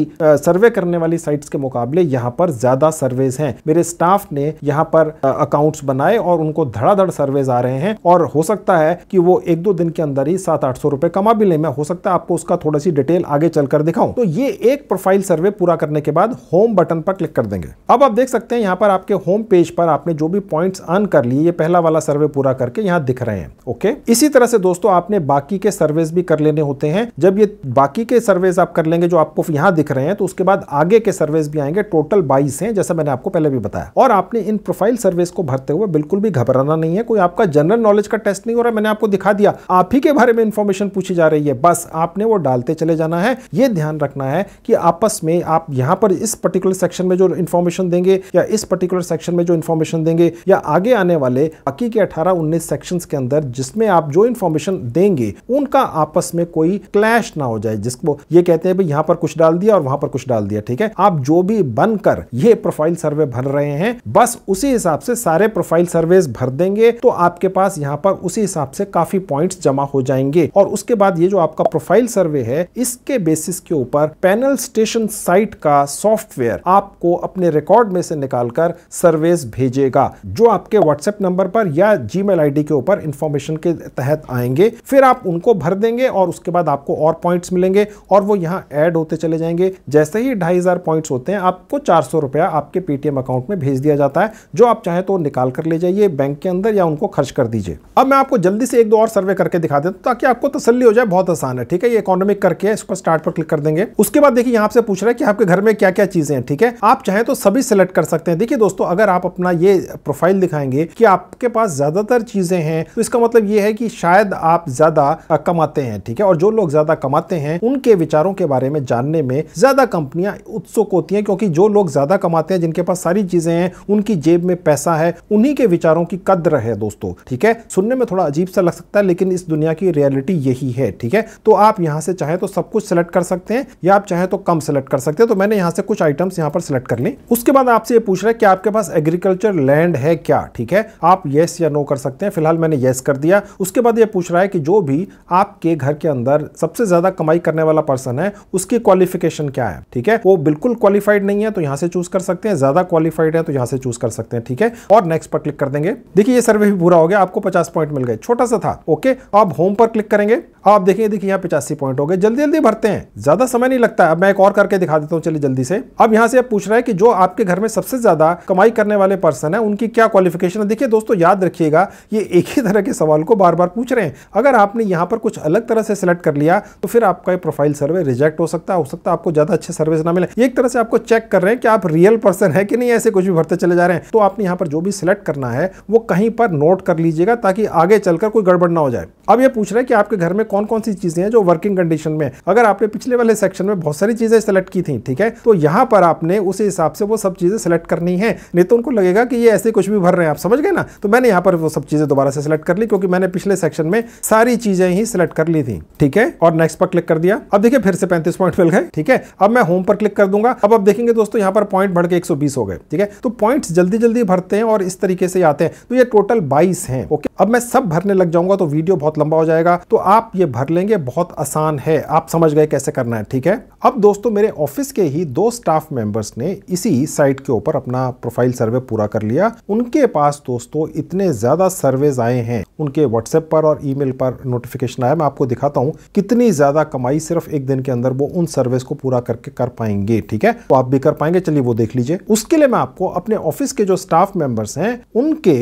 सर्वे करने वाली साइट्स के मुकाबले यहाँ पर ज्यादा सर्वेज हैं मेरे स्टाफ ने यहाँ पर अकाउंट्स बनाए और उनको धड़ाधड़ सर्वेज आ रहे हैं और हो सकता सकता है कि वो एक दो दिन के अंदर ही सात आठ सौ रुपए कमा भी ले मैं हो सकता है आपको उसका थोड़ा सी डिटेल आगे चलकर दिखाऊं तो ये एक प्रोफाइल सर्वे पूरा करने के बाद होम बटन पर क्लिक कर देंगे अब आप देख सकते हैं यहाँ पर आपके होम पेज पर आपने जो भी पॉइंट अर्न कर लिए ये पहला वाला सर्वे पूरा करके यहाँ दिख रहे हैं ओके इसी तरह से दोस्तों आपने बाकी के सर्वेज भी कर लेने होते हैं जब ये बाकी के सर्वेज आप कर लेंगे जो आपको यहाँ दिख रहे हैं तो उसके बाद आगे के सर्वेज भी आएंगे टोटल बाईस हैं जैसा मैंने आपको पहले भी बताया और आपने इन प्रोफाइल सर्वेज को भरते हुए बिल्कुल भी घबराना नहीं है कोई आपका जनरल नॉलेज का टेस्ट नहीं हो रहा है मैंने आपको दिखा दिया आप ही के बारे में इंफॉर्मेशन पूछी जा रही है बस आपने वो डालते चले जाना है ये ध्यान रखना है कि आपस में आप यहाँ पर इस पर्टिकुलर सेक्शन में जो इन्फॉर्मेशन देंगे या इस पर्टिकुलर सेक्शन में जो इन्फॉर्मेशन देंगे या आगे आने वाले बाकी के अठारह उन्नीस सेक्शन के अंदर जिसमें आप जो इन्फॉर्मेशन देंगे उनका आपस में कोई क्लैश ना हो जाए जिसको ये कहते हैं भाई यहाँ पर कुछ डाल दिया और वहां पर कुछ डाल दिया ठीक है आप जो भी बनकर ये प्रोफाइल सर्वे भर रहे हैं बस उसी हिसाब से सारे प्रोफाइल सर्वे भर देंगे तो आपके पास यहाँ पर उसी हिसाब से काफी पॉइंट्स जमा हो जाएंगे और उसके बाद ये जो आपका प्रोफाइल सर्वे है इसके बेसिस के ऊपर पैनल स्टेशन साइट का सॉफ्टवेयर आपको अपने रिकॉर्ड में से निकालकर सर्वेस भेजेगा जो आपके व्हाट्सएप नंबर पर या जी मेल के ऊपर इंफॉर्मेशन के तहत आएंगे फिर आप उनको भर देंगे और उसके बाद आपको और पॉइंट्स मिलेंगे और वो यहाँ ऐड होते चले जाएंगे जैसे ही ढाई हजार पॉइंट्स होते हैं आपको चार सौ रुपया आपके पेटीएम अकाउंट में भेज दिया जाता है जो आप चाहे तो निकाल कर ले जाइए बैंक के अंदर या उनको खर्च कर दीजिए अब मैं आपको जल्दी से एक दो और सर्वे करके दिखा देता तो हूँ ताकि आपको तसली हो जाए बहुत आसान है ठीक है ये इकोनॉमिक करके है इसको स्टार्ट पर क्लिक कर देंगे उसके बाद देखिए यहाँ से पूछ रहा है कि आपके घर में क्या क्या चीजें हैं ठीक है आप चाहें तो सभी सिलेक्ट कर सकते हैं देखिए दोस्तों अगर आप अपना ये प्रोफाइल दिखाएंगे कि आपके पास ज्यादातर चीजें हैं तो इसका मतलब ये है कि शायद आप ज्यादा कमाते हैं ठीक है और जो लोग ज्यादा कमाते हैं उनके विचारों के बारे में जानने में ज्यादा कंपनियां उत्सुक होती हैं क्योंकि जो लोग ज्यादा कमाते हैं जिनके पास सारी चीजें हैं उनकी जेब में पैसा है उन्हीं के विचारों की कद्र है दोस्तों ठीक है सुनने में थोड़ा अजीब सा लग सकता है लेकिन इस दुनिया की रियलिटी यही है ठीक है तो आप यहाँ से चाहे तो सब कुछ सेलेक्ट कर सकते हैं या आप चाहे तो कम सेलेक्ट कर सकते हैं तो मैंने यहाँ से कुछ आइटम्स यहाँ पर सिलेक्ट कर ली उसके बाद आपसे ये पूछ रहा है कि आपके पास एग्रीकल्चर लैंड है क्या ठीक है आप येस या नो कर सकते हैं फिलहाल मैंने येस कर दिया उसके बाद ये पूछ रहा है कि जो भी आपके घर के अंदर सबसे ज्यादा कमाई करने वाला पर्सन है उसकी क्वालिफिकेशन क्या है ठीक है वो बिल्कुल क्वालिफाइड नहीं है तो यहाँ से चूज कर सकते हैं ज्यादा क्वालिफाइड है तो यहाँ से चूज कर सकते हैं ठीक है और नेक्स्ट पर क्लिक कर देंगे देखिए ये सर्वे भी पूरा हो गया आपको पचास पॉइंट मिल गए गए छोटा सा था ओके आप होम पर क्लिक करेंगे आप देखिए देखिए यहाँ पिचासी पॉइंट हो गए जल्दी जल्दी भरते हैं ज्यादा समय नहीं लगता है अब मैं एक और करके दिखा देता हूँ चलिए जल्दी से अब यहाँ से आप पूछ रहा है कि जो आपके घर में सबसे ज्यादा कमाई करने वाले पर्सन है उनकी क्या क्वालिफिकेशन है देखिए दोस्तों याद रखिएगा ये एक ही तरह के सवाल को बार बार पूछ रहे हैं अगर आपने यहाँ पर कुछ अलग तरह से सिलेक्ट कर लिया तो फिर आपका प्रोफाइल सर्वे रिजेक्ट हो सकता है हो सकता है आपको ज्यादा अच्छे सर्विस ना मिले एक तरह से आपको चेक कर रहे हैं कि आप रियल पर्सन है कि नहीं ऐसे कुछ भी भरते चले जा रहे हैं तो आपने यहाँ पर जो भी सिलेक्ट करना है वो कहीं पर नोट कर लीजिएगा ताकि आगे चलकर कोई गड़बड़ ना हो जाए अब ये पूछ रहे हैं कि आपके घर में कौन कौन सी चीजें हैं जो वर्किंग कंडीशन में अगर आपने पिछले वाले सेक्शन में बहुत सारी चीजें सेलेक्ट की थी ठीक है तो यहाँ पर आपने उस हिसाब से वो सब चीजें सेलेक्ट करनी है नहीं तो उनको लगेगा कि ये ऐसे कुछ भी भर रहे हैं आप समझ गए ना तो मैंने यहाँ पर वो सब चीजें दोबारा से सिलेक्ट कर ली क्योंकि मैंने पिछले सेक्शन में सारी चीजें ही सिलेक्ट कर ली थी ठीक है और नेक्स्ट पर क्लिक कर दिया अब देखिए फिर से पैंतीस पॉइंट मिल गए ठीक है अब मैं होम पर क्लिक कर दूंगा अब आप देखेंगे दोस्तों यहाँ पर पॉइंट बढ़ के एक हो गए ठीक है तो पॉइंट जल्दी जल्दी भरते हैं और इस तरीके से आते हैं तो ये टोटल बाईस है ओके अब मैं सब भरने लग जाऊंगा तो वीडियो बहुत लंबा हो जाएगा तो आप ये भर लेंगे बहुत आसान है आप समझ गए कैसे करना है ठीक है अब दोस्तों मेरे ऑफिस के ही दो स्टाफ मेंबर्स ने इसी साइट के ऊपर अपना प्रोफाइल सर्वे पूरा कर लिया उनके पास दोस्तों इतने ज्यादा सर्वेज आए हैं उनके व्हाट्सएप पर और ई पर नोटिफिकेशन आया मैं आपको दिखाता हूँ कितनी ज्यादा कमाई सिर्फ एक दिन के अंदर वो उन सर्वेस को पूरा करके कर पाएंगे ठीक है तो आप भी कर पाएंगे चलिए वो देख लीजिए उसके लिए मैं आपको अपने ऑफिस के जो स्टाफ मेंबर्स हैं उनके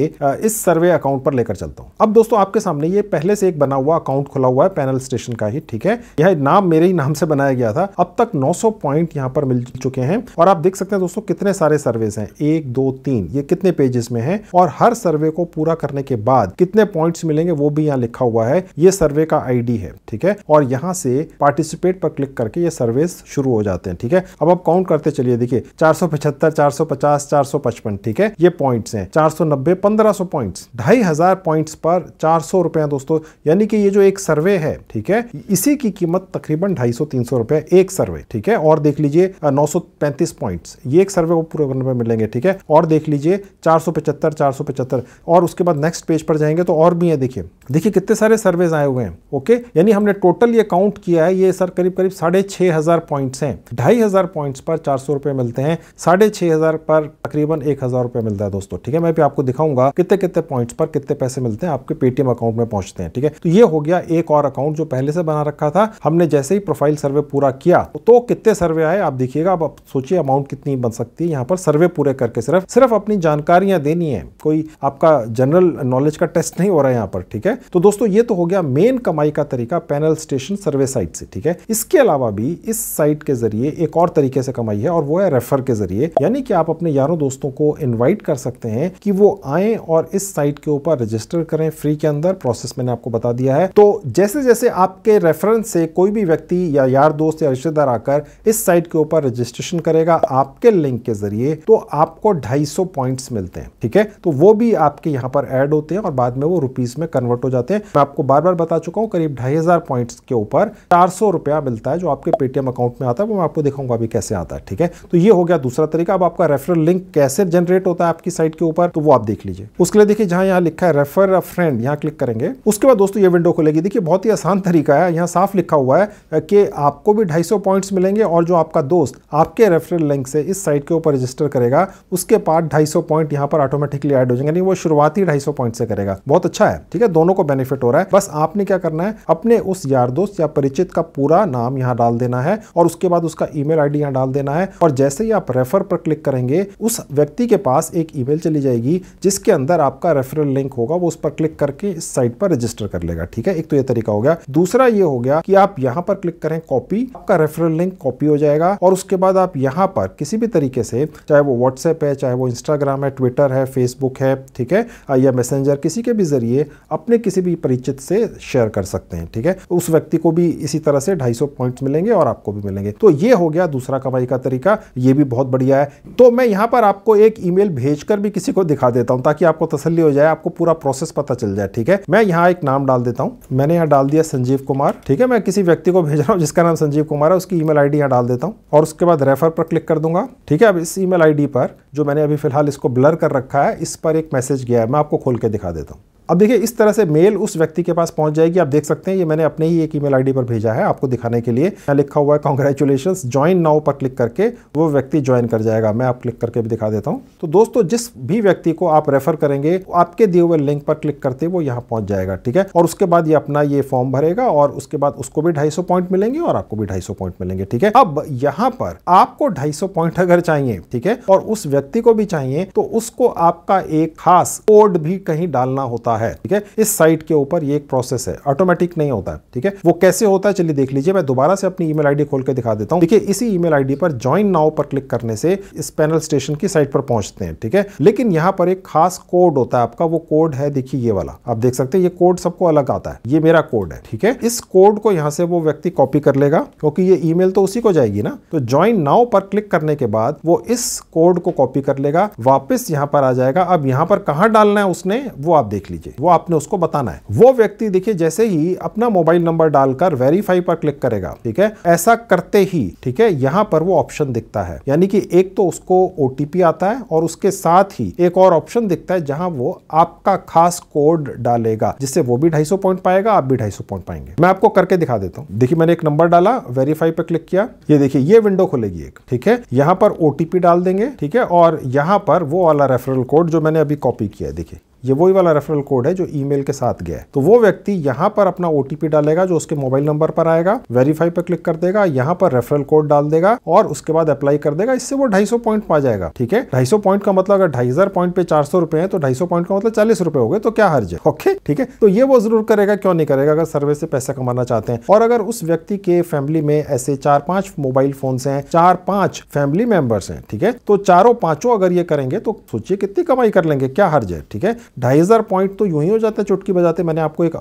इस सर्वे अकाउंट पर लेकर चलता चलता हूँ अब दोस्तों आपके सामने ये पहले से एक बना हुआ अकाउंट खुला हुआ है पैनल स्टेशन का ही ठीक है यह नाम मेरे ही नाम से बनाया गया था अब तक 900 पॉइंट यहाँ पर मिल चुके हैं और आप देख सकते हैं दोस्तों कितने सारे सर्वेस हैं एक दो तीन ये कितने पेजेस में है और हर सर्वे को पूरा करने के बाद कितने पॉइंट मिलेंगे वो भी यहाँ लिखा हुआ है ये सर्वे का आई है ठीक है और यहाँ से पार्टिसिपेट पर क्लिक करके ये सर्वेस शुरू हो जाते हैं ठीक है अब आप काउंट करते चलिए देखिए चार सौ पचहत्तर चार सौ पचास चार सौ पचपन ठीक है ये पॉइंट्स हैं चार सौ नब्बे पंद्रह सौ पॉइंट्स ढाई हजार पॉइंट्स पर चार सौ रुपये दोस्तों यानी कि ये जो एक सर्वे है ठीक है इसी की कीमत तकरीबन ढाई सौ तीन सौ रुपये एक सर्वे ठीक है और देख लीजिए नौ सौ पैंतीस पॉइंट्स ये एक सर्वे को पूरे करने पर मिलेंगे ठीक है और देख लीजिए चार सौ पचहत्तर चार सौ पचहत्तर और उसके बाद नेक्स्ट पेज पर जाएंगे तो और भी है देखिए देखिए कितने सारे सर्वेज आए हुए हैं ओके यानी हमने टोटल ये काउंट किया है ये सर करीब करीब साढ़े छः हज़ार पॉइंट्स हैं ढाई हज़ार पॉइंट्स पर चार सौ रुपये मिलते हैं साढ़े छः हज़ार पर तकरीबन एक हज़ार रुपये मिलता है दोस्तों ठीक है मैं भी आपको दिखाऊंगा कितने कितने पॉइंट्स पर कितने पैसे पैसे मिलते हैं आपके पेटीएम अकाउंट में पहुंचते हैं ठीक है तो ये हो गया एक और अकाउंट जो पहले से बना रखा था हमने जैसे ही प्रोफाइल सर्वे पूरा किया तो कितने सर्वे आए आप देखिएगा आप सोचिए अमाउंट कितनी बन सकती है यहाँ पर सर्वे पूरे करके सिर्फ सिर्फ अपनी जानकारियां देनी है कोई आपका जनरल नॉलेज का टेस्ट नहीं हो रहा है यहाँ पर ठीक है तो दोस्तों ये तो हो गया मेन कमाई का तरीका पैनल स्टेशन सर्वे साइट से ठीक है इसके अलावा भी इस साइट के जरिए एक और तरीके से कमाई है और वो है रेफर के जरिए यानी कि आप अपने यारों दोस्तों को इन्वाइट कर सकते हैं कि वो आए और इस साइट के ऊपर रजिस्टर रजिस्टर करें फ्री के अंदर प्रोसेस मैंने आपको बता दिया है तो जैसे जैसे आपके रेफरेंस से कोई भी व्यक्ति या यार दोस्त या रिश्तेदार आकर इस साइट के ऊपर रजिस्ट्रेशन करेगा आपके लिंक के जरिए तो आपको 250 पॉइंट्स मिलते हैं ठीक है तो वो भी आपके यहाँ पर ऐड होते हैं और बाद में वो रुपीज में कन्वर्ट हो जाते हैं मैं आपको बार बार बता चुका हूँ करीब ढाई पॉइंट्स के ऊपर चार रुपया मिलता है जो आपके पेटीएम अकाउंट में आता है वो मैं आपको दिखाऊंगा अभी कैसे आता है ठीक है तो ये हो गया दूसरा तरीका अब आपका रेफरल लिंक कैसे जनरेट होता है आपकी साइट के ऊपर तो वो आप देख लीजिए उसके लिए देखिए जहां यहाँ लिखा है रेफर रेफर अ फ्रेंड यहाँ क्लिक करेंगे उसके बाद दोस्तों ये विंडो खुलेगी देखिए बहुत ही आसान तरीका है यहाँ साफ लिखा हुआ है कि आपको भी 250 पॉइंट्स मिलेंगे और जो आपका दोस्त आपके रेफरल लिंक से इस साइट के ऊपर रजिस्टर करेगा उसके पास ढाई पॉइंट यहाँ पर ऑटोमेटिकली एड हो जाएंगे नहीं वो शुरुआती ढाई पॉइंट से करेगा बहुत अच्छा है ठीक है दोनों को बेनिफिट हो रहा है बस आपने क्या करना है अपने उस यार दोस्त या परिचित का पूरा नाम यहाँ डाल देना है और उसके बाद उसका ई मेल यहाँ डाल देना है और जैसे ही आप रेफर पर क्लिक करेंगे उस व्यक्ति के पास एक ईमेल चली जाएगी जिसके अंदर आपका रेफरल लिंक होगा वो उस पर क्लिक करके इस साइट पर रजिस्टर कर लेगा ठीक है एक तो ये तरीका हो गया दूसरा ये हो गया कि आप यहाँ पर क्लिक करें कॉपी आपका रेफरल लिंक कॉपी हो जाएगा और उसके बाद आप यहाँ पर किसी भी तरीके से चाहे वो व्हाट्सएप है चाहे वो इंस्टाग्राम है ट्विटर है फेसबुक है ठीक है या मैसेंजर किसी के भी जरिए अपने किसी भी परिचित से शेयर कर सकते हैं ठीक है उस व्यक्ति को भी इसी तरह से ढाई पॉइंट्स मिलेंगे और आपको भी मिलेंगे तो ये हो गया दूसरा कमाई का तरीका ये भी बहुत बढ़िया है तो मैं यहाँ पर आपको एक ईमेल भेजकर भी किसी को दिखा देता हूँ ताकि आपको तसली हो जाए आपको पूरा प्रोसेस प्रोसेस पता चल जाए ठीक है मैं यहाँ एक नाम डाल देता हूँ मैंने यहाँ डाल दिया संजीव कुमार ठीक है मैं किसी व्यक्ति को भेज रहा हूँ जिसका नाम संजीव कुमार है उसकी ईमेल आईडी यहाँ डाल देता हूँ और उसके बाद रेफर पर क्लिक कर दूंगा ठीक है अब इस ईमेल आईडी पर जो मैंने अभी फिलहाल इसको ब्लर कर रखा है इस पर एक मैसेज गया है मैं आपको खोल के दिखा देता हूँ अब देखिए इस तरह से मेल उस व्यक्ति के पास पहुंच जाएगी आप देख सकते हैं ये मैंने अपने ही एक ईमेल आईडी पर भेजा है आपको दिखाने के लिए यहाँ लिखा हुआ है कॉन्ग्रेचुलेशन ज्वाइन नाउ पर क्लिक करके वो व्यक्ति ज्वाइन कर जाएगा मैं आप क्लिक करके भी दिखा देता हूँ तो दोस्तों जिस भी व्यक्ति को आप रेफर करेंगे आपके दिए हुए लिंक पर क्लिक करते वो यहाँ पहुंच जाएगा ठीक है और उसके बाद ये अपना ये फॉर्म भरेगा और उसके बाद उसको भी ढाई पॉइंट मिलेंगे और आपको भी ढाई पॉइंट मिलेंगे ठीक है अब यहाँ पर आपको ढाई पॉइंट अगर चाहिए ठीक है और उस व्यक्ति को भी चाहिए तो उसको आपका एक खास कोड भी कहीं डालना होता है है ठीक है इस साइट के ऊपर ये एक प्रोसेस है ऑटोमेटिक नहीं होता है ठीक है वो कैसे होता है चलिए देख लीजिए मैं दोबारा से अपनी ईमेल आईडी खोल के दिखा देता हूं देखिए इसी ईमेल आईडी पर ज्वाइन नाउ पर क्लिक करने से इस पैनल स्टेशन की साइट पर पहुंचते हैं ठीक है लेकिन यहां पर एक खास कोड होता है आपका वो कोड है देखिए ये वाला आप देख सकते हैं ये कोड सबको अलग आता है ये मेरा कोड है ठीक है इस कोड को यहां से वो व्यक्ति कॉपी कर लेगा क्योंकि ये ई तो उसी को जाएगी ना तो ज्वाइन नाउ पर क्लिक करने के बाद वो इस कोड को कॉपी कर लेगा वापिस यहां पर आ जाएगा अब यहां पर कहाँ डालना है उसने वो आप देख लीजिए के वो आपने उसको बताना है वो व्यक्ति देखिए जैसे ही अपना मोबाइल नंबर डालकर वेरीफाई पर क्लिक करेगा ठीक है ऐसा करते ही ठीक है यहाँ पर वो ऑप्शन दिखता है यानी कि एक तो उसको ओ आता है और उसके साथ ही एक और ऑप्शन दिखता है जहां वो आपका खास कोड डालेगा जिससे वो भी 250 पॉइंट पाएगा आप भी 250 पॉइंट पाएंगे मैं आपको करके दिखा देता हूँ देखिए मैंने एक नंबर डाला वेरीफाई पर क्लिक किया ये देखिए ये विंडो खुलेगी एक ठीक है यहाँ पर ओटीपी डाल देंगे ठीक है और यहाँ पर वो वाला रेफरल कोड जो मैंने अभी कॉपी किया है देखिए ये वही वाला रेफरल कोड है जो ईमेल के साथ गया है तो वो व्यक्ति यहाँ पर अपना ओटीपी डालेगा जो उसके मोबाइल नंबर पर आएगा वेरीफाई पर क्लिक कर देगा यहाँ पर रेफरल कोड डाल देगा और उसके बाद अप्लाई कर देगा इससे वो 250 पॉइंट पा जाएगा ठीक है 250 पॉइंट का मतलब अगर हजार पॉइंट पे चार सौ है तो सौ पॉइंट का मतलब चालीस रुपए हो गए तो क्या हर्ज है ओके ठीक है तो ये वो जरूर करेगा क्यों नहीं करेगा अगर सर्वे से पैसा कमाना चाहते हैं और अगर उस व्यक्ति के फैमिली में ऐसे चार पांच मोबाइल फोन है चार पांच फैमिली मेंबर्स है ठीक है तो चारों पांचों अगर ये करेंगे तो सोचिए कितनी कमाई कर लेंगे क्या हर्ज है ठीक है ढाई हज़ार पॉइंट तो यूँ ही हो जाता है चुटकी बजाते मैंने आपको एक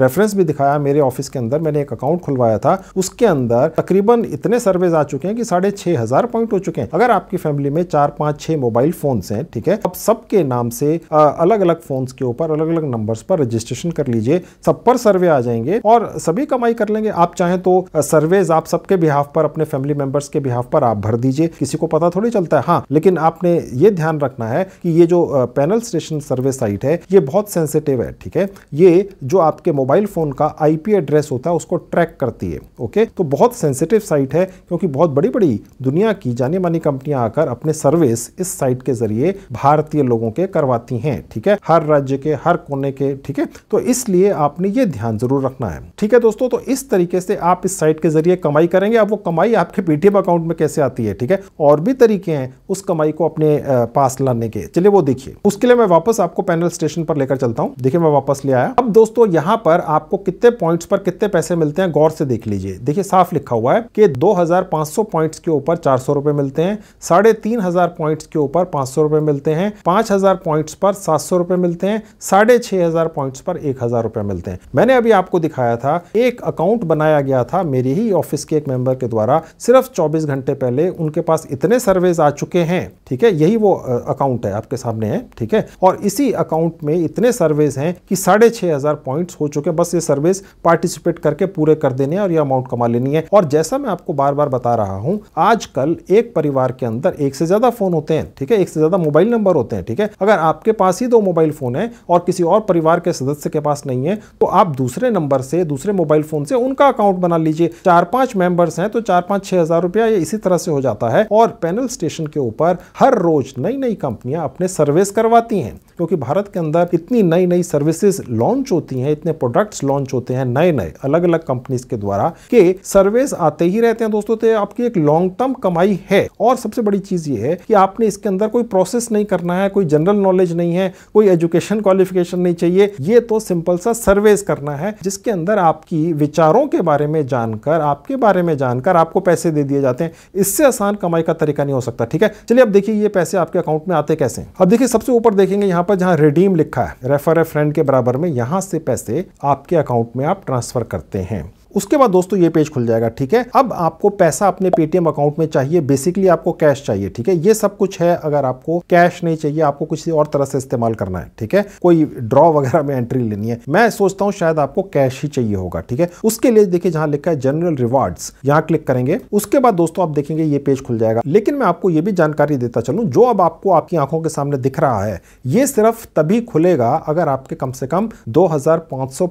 रेफरेंस भी दिखाया मेरे ऑफिस के अंदर मैंने एक अकाउंट खुलवाया था उसके अंदर तकरीबन इतने सर्वेज आ चुके हैं कि साढ़े छः हज़ार पॉइंट हो चुके हैं अगर आपकी फैमिली में चार पाँच छः मोबाइल फ़ोन्स हैं ठीक है अब सबके नाम से अलग अलग फ़ोन्स के ऊपर अलग अलग नंबर्स पर रजिस्ट्रेशन कर लीजिए सब पर सर्वे आ जाएंगे और सभी कमाई कर लेंगे आप चाहें तो सर्वेज आप सबके बिहाफ पर अपने फैमिली मेंबर्स के बिहाफ पर आप भर दीजिए किसी को पता थोड़ी चलता है हाँ लेकिन आपने ये ध्यान रखना है कि ये जो panel station survey site site है ये बहुत सेंसिटिव है ठीक है ये जो आपके मोबाइल फ़ोन का आईपी एड्रेस होता है उसको ट्रैक करती है ओके तो बहुत सेंसिटिव साइट है क्योंकि बहुत बड़ी बड़ी दुनिया की जानी मानी कंपनियां आकर अपने सर्विस इस साइट के जरिए भारतीय लोगों के करवाती हैं ठीक है हर राज्य के हर कोने के ठीक है तो इसलिए आपने ये ध्यान जरूर रखना है ठीक है दोस्तों तो इस तरीके से आप इस साइट के जरिए कमाई करेंगे अब वो कमाई आपके पेटीएम अकाउंट में कैसे आती है ठीक है और भी तरीके हैं उस कमाई को अपने पास लाने के चलिए वो देखिए उसके लिए मैं वापस आपको पैन फाइनल स्टेशन पर लेकर चलता हूं देखिए मैं वापस ले आया अब दोस्तों यहां पर आपको कितने पॉइंट्स पर कितने पैसे मिलते हैं गौर से देख लीजिए देखिए साफ लिखा हुआ है कि 2500 पॉइंट्स के ऊपर चार सौ रुपए मिलते हैं साढ़े तीन हजार पॉइंट्स के ऊपर पांच सौ रुपए मिलते हैं पांच हजार पॉइंट्स पर सात सौ रुपए मिलते हैं साढ़े छह हजार पॉइंट्स पर एक हजार रुपए मिलते हैं मैंने अभी आपको दिखाया था एक अकाउंट बनाया गया था मेरे ही ऑफिस के एक मेंबर के द्वारा सिर्फ चौबीस घंटे पहले उनके पास इतने सर्वेज आ चुके हैं ठीक है यही वो अकाउंट है आपके सामने है ठीक है और इसी अकाउंट में इतने सर्वेस हैं कि साढ़े छह हज़ार पॉइंट हो चुके हैं बस ये सर्वेस पार्टिसिपेट करके पूरे कर देने हैं और ये अमाउंट कमा लेनी है और जैसा मैं आपको बार बार बता रहा हूं आजकल एक परिवार के अंदर एक से ज़्यादा फ़ोन होते हैं ठीक है एक से ज़्यादा मोबाइल नंबर होते हैं ठीक है अगर आपके पास ही दो मोबाइल फ़ोन है और किसी और परिवार के सदस्य के पास नहीं है तो आप दूसरे नंबर से दूसरे मोबाइल फ़ोन से उनका अकाउंट बना लीजिए चार पांच मेंबर्स हैं तो चार पांच छह हज़ार रुपया इसी तरह से हो जाता है और पैनल स्टेशन के ऊपर हर रोज नई नई कंपनियां अपने सर्वेस करवाती हैं क्योंकि भारत भारत के अंदर इतनी नई नई सर्विसेज लॉन्च होती हैं इतने प्रोडक्ट्स लॉन्च होते हैं नए नए अलग अलग कंपनीज के द्वारा कि सर्विस आते ही रहते हैं दोस्तों तो आपकी एक लॉन्ग टर्म कमाई है और सबसे बड़ी चीज ये है कि आपने इसके अंदर कोई प्रोसेस नहीं करना है कोई जनरल नॉलेज नहीं है कोई एजुकेशन क्वालिफिकेशन नहीं चाहिए ये तो सिंपल सा सर्वेस करना है जिसके अंदर आपकी विचारों के बारे में जानकर आपके बारे में जानकर आपको पैसे दे दिए जाते हैं इससे आसान कमाई का तरीका नहीं हो सकता ठीक है चलिए अब देखिए ये पैसे आपके अकाउंट में आते कैसे अब देखिए सबसे ऊपर देखेंगे यहां पर जहाँ रिडीम लिखा है रेफर ए फ्रेंड के बराबर में यहाँ से पैसे आपके अकाउंट में आप ट्रांसफ़र करते हैं उसके बाद दोस्तों ये पेज खुल जाएगा ठीक है अब आपको पैसा अपने पेटीएम अकाउंट में चाहिए बेसिकली आपको कैश चाहिए ठीक है ये सब कुछ है अगर आपको कैश नहीं चाहिए आपको कुछ और तरह से इस्तेमाल करना है ठीक है कोई ड्रॉ वगैरह में एंट्री लेनी है मैं सोचता हूँ शायद आपको कैश ही चाहिए होगा ठीक है उसके लिए देखिए जहां लिखा है जनरल रिवार्ड यहाँ क्लिक करेंगे उसके बाद दोस्तों आप देखेंगे ये पेज खुल जाएगा लेकिन मैं आपको ये भी जानकारी देता चलू जो अब आपको आपकी आंखों के सामने दिख रहा है ये सिर्फ तभी खुलेगा अगर आपके कम से कम दो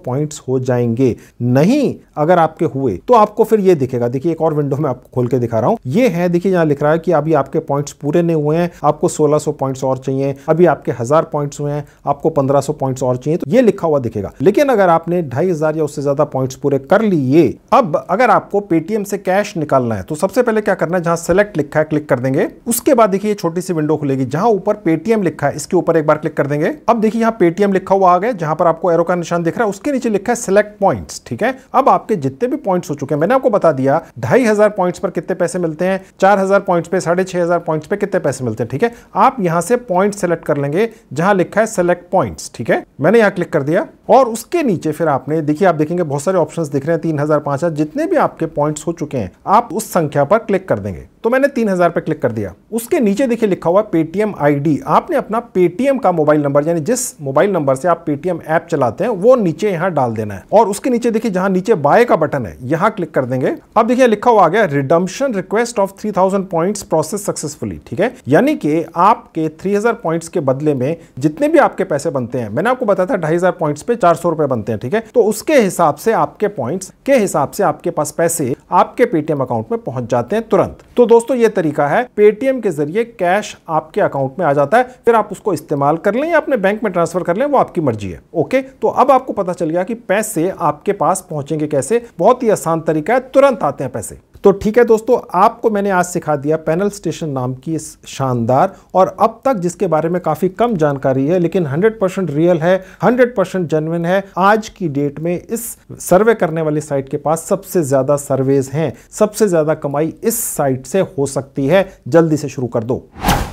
पॉइंट्स हो जाएंगे नहीं अगर अगर आपके हुए तो आपको फिर ये दिखेगा देखिए एक और विंडो में आपको खोल के दिखा रहा हूँ ये है देखिए यहाँ लिख रहा है कि अभी आपके पॉइंट्स पूरे नहीं हुए हैं आपको 1600 पॉइंट्स और चाहिए अभी आपके हजार पॉइंट्स हुए हैं आपको 1500 पॉइंट्स और चाहिए तो ये लिखा हुआ दिखेगा लेकिन अगर आपने ढाई या उससे ज्यादा पॉइंट्स पूरे कर लिए अब अगर आपको पेटीएम से कैश निकालना है तो सबसे पहले क्या करना है जहां सेलेक्ट लिखा है क्लिक कर देंगे उसके बाद देखिए छोटी सी विंडो खुलेगी जहां ऊपर पेटीएम लिखा है इसके ऊपर एक बार क्लिक कर देंगे अब देखिए यहाँ पेटीएम लिखा हुआ आ गया जहां पर आपको एरो का निशान दिख रहा है उसके नीचे लिखा है सिलेक्ट पॉइंट्स ठीक है अब आपके जितने भी पॉइंट्स हो चुके हैं मैंने आपको बता दिया ढाई हजार पॉइंट्स पर कितने पैसे मिलते हैं चार हजार पॉइंट्स पे साढ़े छह हजार पॉइंट्स पे कितने पैसे मिलते हैं ठीक है आप यहां से पॉइंट सेलेक्ट कर लेंगे जहां लिखा है सेलेक्ट पॉइंट्स ठीक है मैंने यहां क्लिक कर दिया और उसके नीचे फिर आपने देखिए आप देखेंगे बहुत सारे ऑप्शन दिख रहे हैं तीन हजार जितने भी आपके पॉइंट्स हो चुके हैं आप उस संख्या पर क्लिक कर देंगे तो मैंने तीन हज़ार पर क्लिक कर दिया उसके नीचे देखिए लिखा हुआ पेटीएम आई आपने अपना पेटीएम का मोबाइल नंबर यानी जिस मोबाइल नंबर से आप पेटीएम ऐप चलाते हैं वो नीचे यहाँ डाल देना है और उसके नीचे देखिए जहाँ नीचे बाय का बटन है यहाँ क्लिक कर देंगे अब देखिए लिखा हुआ आ गया redemption request of three thousand points process successfully ठीक है यानी कि आपके थ्री हज़ार पॉइंट्स के बदले में जितने भी आपके पैसे बनते हैं मैंने आपको बताया था ढाई हज़ार पॉइंट्स पे चार सौ बनते हैं ठीक है तो उसके हिसाब से आपके पॉइंट्स के हिसाब से आपके पास पैसे आपके पेटीएम अकाउंट में पहुंच जाते हैं तुरंत तो दोस्तों ये तरीका है पेटीएम के जरिए कैश आपके अकाउंट में आ जाता है फिर आप उसको इस्तेमाल कर लें या अपने बैंक में ट्रांसफर कर लें वो आपकी मर्जी है ओके तो अब आपको पता चल गया कि पैसे आपके पास पहुंचेंगे कैसे बहुत ही आसान तरीका है तुरंत आते हैं पैसे तो ठीक है दोस्तों आपको मैंने आज सिखा दिया पैनल स्टेशन नाम की इस शानदार और अब तक जिसके बारे में काफ़ी कम जानकारी है लेकिन 100 परसेंट रियल है 100 परसेंट जेनविन है आज की डेट में इस सर्वे करने वाली साइट के पास सबसे ज़्यादा सर्वेज हैं सबसे ज़्यादा कमाई इस साइट से हो सकती है जल्दी से शुरू कर दो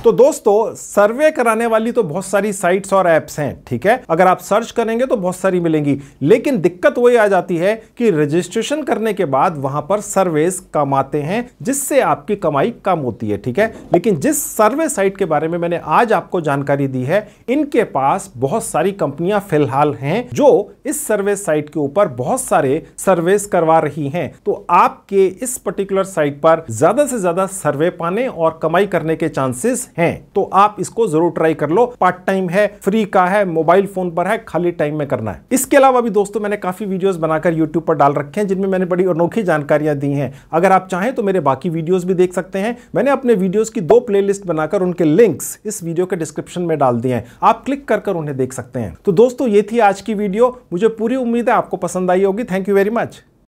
तो दोस्तों सर्वे कराने वाली तो बहुत सारी साइट्स और ऐप्स हैं ठीक है अगर आप सर्च करेंगे तो बहुत सारी मिलेंगी लेकिन दिक्कत वही आ जाती है कि रजिस्ट्रेशन करने के बाद वहां पर सर्वेस कम आते हैं जिससे आपकी कमाई कम होती है ठीक है लेकिन जिस सर्वे साइट के बारे में मैंने आज आपको जानकारी दी है इनके पास बहुत सारी कंपनियां फिलहाल हैं जो इस सर्वे साइट के ऊपर बहुत सारे सर्वेस करवा रही हैं तो आपके इस पर्टिकुलर साइट पर ज्यादा से ज्यादा सर्वे पाने और कमाई करने के चांसेस हैं तो आप इसको जरूर ट्राई कर लो पार्ट टाइम है फ्री का है मोबाइल फोन पर है खाली टाइम में करना है इसके अलावा भी दोस्तों मैंने काफी वीडियोस बनाकर यूट्यूब पर डाल रखे हैं जिनमें मैंने बड़ी अनोखी जानकारियां दी हैं अगर आप चाहें तो मेरे बाकी वीडियोज भी देख सकते हैं मैंने अपने वीडियोज की दो प्ले बनाकर उनके लिंक्स इस वीडियो के डिस्क्रिप्शन में डाल दिए हैं आप क्लिक कर कर उन्हें देख सकते हैं तो दोस्तों ये थी आज की वीडियो मुझे पूरी उम्मीद है आपको पसंद आई होगी थैंक यू वेरी मच